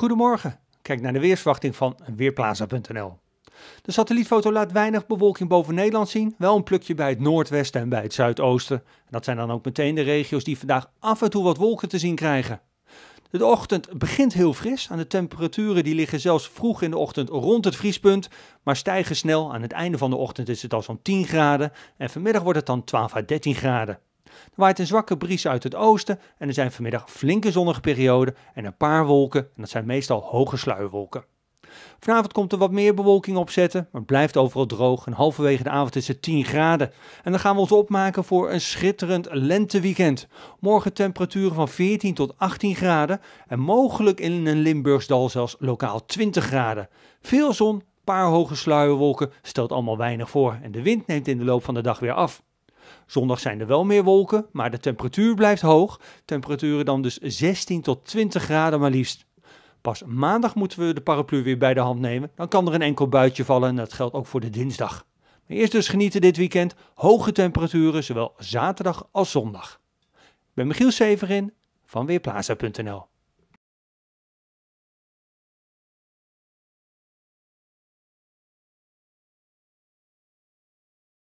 Goedemorgen, kijk naar de weersverwachting van Weerplaza.nl. De satellietfoto laat weinig bewolking boven Nederland zien, wel een plukje bij het noordwesten en bij het zuidoosten. dat zijn dan ook meteen de regio's die vandaag af en toe wat wolken te zien krijgen. De ochtend begint heel fris. Aan de temperaturen die liggen zelfs vroeg in de ochtend rond het vriespunt, maar stijgen snel. Aan het einde van de ochtend is het al zo'n 10 graden en vanmiddag wordt het dan 12 à 13 graden. Er waait een zwakke bries uit het oosten en er zijn vanmiddag flinke zonnige perioden en een paar wolken en dat zijn meestal hoge sluierwolken. Vanavond komt er wat meer bewolking opzetten, maar het blijft overal droog en halverwege de avond is het 10 graden. En dan gaan we ons opmaken voor een schitterend lenteweekend. Morgen temperaturen van 14 tot 18 graden en mogelijk in een Limburgsdal zelfs lokaal 20 graden. Veel zon, paar hoge sluierwolken, stelt allemaal weinig voor en de wind neemt in de loop van de dag weer af. Zondag zijn er wel meer wolken, maar de temperatuur blijft hoog. Temperaturen dan dus 16 tot 20 graden maar liefst. Pas maandag moeten we de paraplu weer bij de hand nemen. Dan kan er een enkel buitje vallen en dat geldt ook voor de dinsdag. Maar eerst dus genieten dit weekend. Hoge temperaturen, zowel zaterdag als zondag. Ik ben Michiel Severin van Weerplaza.nl